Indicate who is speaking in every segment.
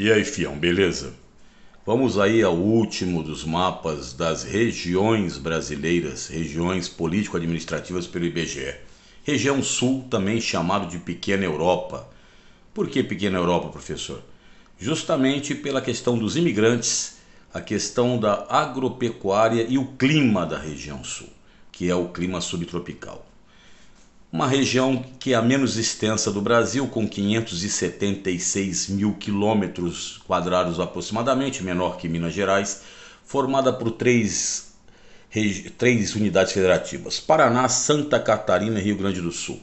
Speaker 1: E aí, fião, beleza? Vamos aí ao último dos mapas das regiões brasileiras, regiões político-administrativas pelo IBGE. Região Sul, também chamado de Pequena Europa. Por que Pequena Europa, professor? Justamente pela questão dos imigrantes, a questão da agropecuária e o clima da região Sul, que é o clima subtropical uma região que é a menos extensa do Brasil, com 576 mil quilômetros quadrados aproximadamente, menor que Minas Gerais, formada por três, três unidades federativas: Paraná, Santa Catarina e Rio Grande do Sul.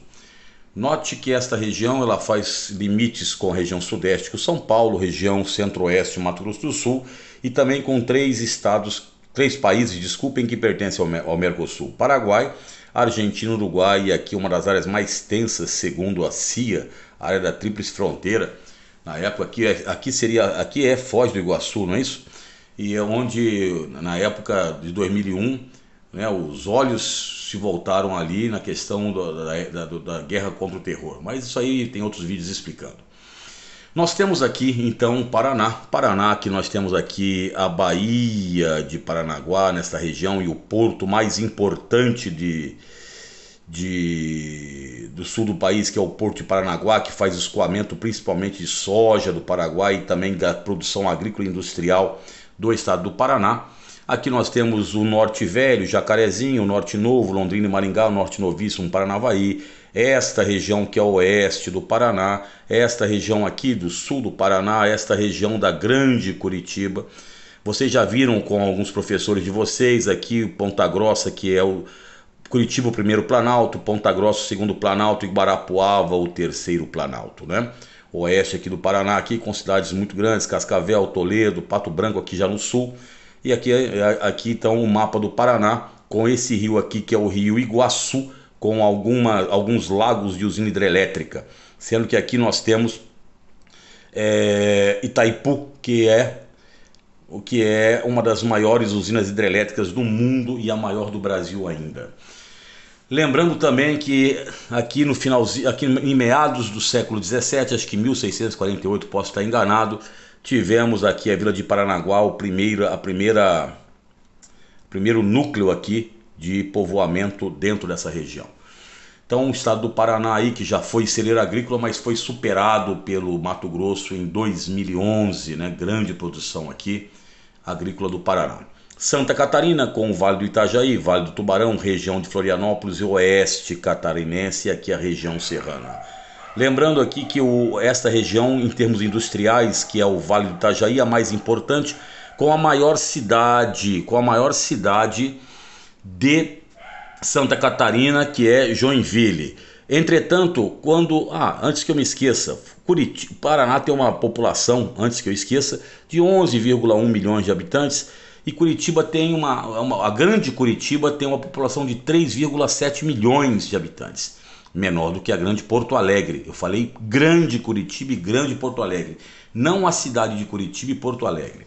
Speaker 1: Note que esta região ela faz limites com a região sudeste, com São Paulo, região centro-oeste, Mato Grosso do Sul, e também com três estados, três países, desculpem, que pertencem ao, ao Mercosul: Paraguai, Argentina, Uruguai e aqui uma das áreas mais tensas, segundo a CIA, a área da Tríplice Fronteira. Na época aqui, é, aqui seria aqui é Foz do Iguaçu, não é isso? E é onde na época de 2001, né, os olhos se voltaram ali na questão do, da, da, da guerra contra o terror. Mas isso aí tem outros vídeos explicando. Nós temos aqui então Paraná, Paraná que nós temos aqui a Baía de Paranaguá nesta região e o porto mais importante de, de, do sul do país que é o porto de Paranaguá que faz escoamento principalmente de soja do Paraguai e também da produção agrícola e industrial do estado do Paraná. Aqui nós temos o Norte Velho, Jacarezinho, o Norte Novo, Londrina e Maringá, o Norte Novíssimo, Paranavaí, esta região que é o oeste do Paraná, esta região aqui do sul do Paraná, esta região da Grande Curitiba. Vocês já viram com alguns professores de vocês aqui, Ponta Grossa, que é o Curitiba, o primeiro Planalto, Ponta Grossa, o segundo Planalto, e Guarapuava, o terceiro Planalto, né? Oeste aqui do Paraná, aqui com cidades muito grandes, Cascavel, Toledo, Pato Branco, aqui já no sul. E aqui, aqui então o mapa do Paraná com esse rio aqui que é o rio Iguaçu, com alguma, alguns lagos de usina hidrelétrica, sendo que aqui nós temos é, Itaipu, que é o que é uma das maiores usinas hidrelétricas do mundo e a maior do Brasil ainda. Lembrando também que aqui no finalzinho, aqui em meados do século 17, acho que 1648, posso estar enganado, tivemos aqui a Vila de Paranaguá, o primeiro, a primeira primeiro núcleo aqui de povoamento dentro dessa região. Então, o estado do Paraná aí que já foi celeiro agrícola, mas foi superado pelo Mato Grosso em 2011, né? Grande produção aqui agrícola do Paraná. Santa Catarina com o Vale do Itajaí, Vale do Tubarão, região de Florianópolis e oeste catarinense e aqui a região serrana. Lembrando aqui que o, esta região, em termos industriais, que é o Vale do Itajaí, é a mais importante, com a maior cidade, com a maior cidade de Santa Catarina, que é Joinville. Entretanto, quando. Ah, antes que eu me esqueça, Curitiba, Paraná tem uma população, antes que eu esqueça, de 11,1 milhões de habitantes e Curitiba tem uma, uma, A grande Curitiba tem uma população de 3,7 milhões de habitantes, menor do que a grande Porto Alegre. Eu falei grande Curitiba e grande Porto Alegre, não a cidade de Curitiba e Porto Alegre.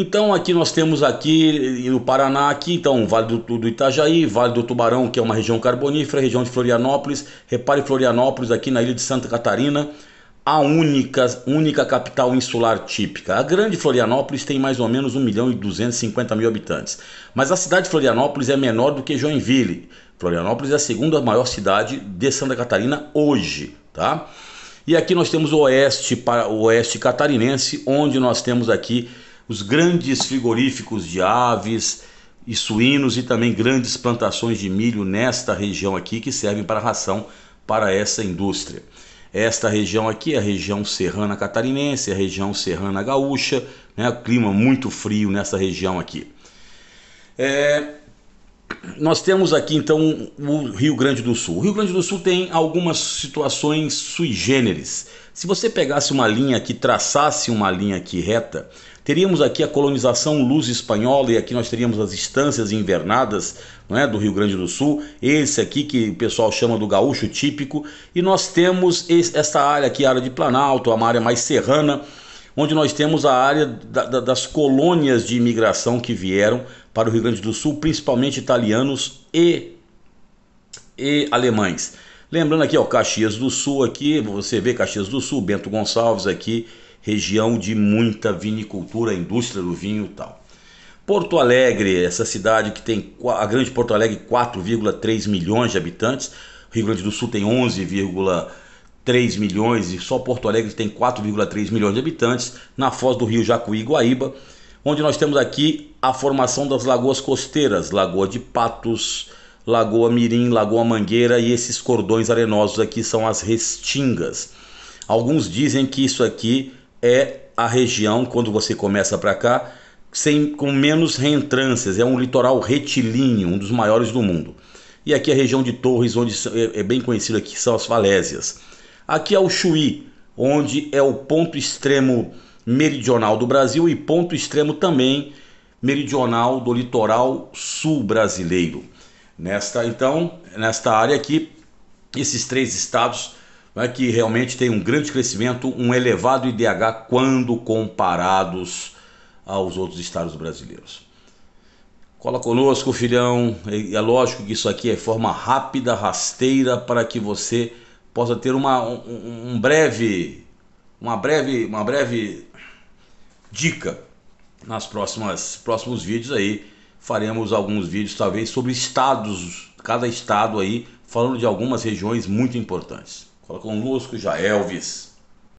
Speaker 1: Então aqui nós temos aqui no Paraná aqui, então Vale do, do, Itajaí, Vale do Tubarão, que é uma região carbonífera, região de Florianópolis. Repare Florianópolis aqui na ilha de Santa Catarina, a única, única capital insular típica. A grande Florianópolis tem mais ou menos 1 milhão e 250 mil habitantes. Mas a cidade de Florianópolis é menor do que Joinville. Florianópolis é a segunda maior cidade de Santa Catarina hoje, tá? E aqui nós temos o oeste, o oeste catarinense, onde nós temos aqui os grandes frigoríficos de aves e suínos e também grandes plantações de milho nesta região aqui que servem para ração para essa indústria. Esta região aqui é a região serrana catarinense, é a região serrana gaúcha, né? clima muito frio nessa região aqui. É, nós temos aqui então o Rio Grande do Sul. O Rio Grande do Sul tem algumas situações sui generis. Se você pegasse uma linha aqui, traçasse uma linha aqui reta, Teríamos aqui a colonização luz espanhola, e aqui nós teríamos as estâncias invernadas é, do Rio Grande do Sul, esse aqui que o pessoal chama do gaúcho típico, e nós temos esta área aqui, a área de Planalto, uma área mais serrana, onde nós temos a área da, da, das colônias de imigração que vieram para o Rio Grande do Sul, principalmente italianos e, e alemães. Lembrando aqui, ó, Caxias do Sul aqui, você vê Caxias do Sul, Bento Gonçalves aqui, região de muita vinicultura, indústria do vinho e tal. Porto Alegre, essa cidade que tem a grande Porto Alegre 4,3 milhões de habitantes, Rio Grande do Sul tem 11,3 milhões e só Porto Alegre tem 4,3 milhões de habitantes, na foz do Rio Jacuí, Guaíba, onde nós temos aqui a formação das lagoas costeiras, Lagoa de Patos, Lagoa Mirim, Lagoa Mangueira e esses cordões arenosos aqui são as restingas. Alguns dizem que isso aqui é a região, quando você começa para cá, sem, com menos reentrâncias. É um litoral retilíneo, um dos maiores do mundo. E aqui é a região de Torres, onde é, é bem conhecido aqui, são as falésias. Aqui é o Chuí, onde é o ponto extremo meridional do Brasil e ponto extremo também meridional do litoral sul brasileiro. Nesta, então, nesta área aqui, esses três estados né, que realmente tem um grande crescimento, um elevado IDH quando comparados aos outros estados brasileiros. Cola conosco, filhão. É lógico que isso aqui é forma rápida, rasteira, para que você possa ter uma, um, um breve, uma breve, uma breve dica nas próximas próximos vídeos aí. Faremos alguns vídeos talvez sobre estados, cada estado aí, falando de algumas regiões muito importantes. Fala conosco, Jaelvis.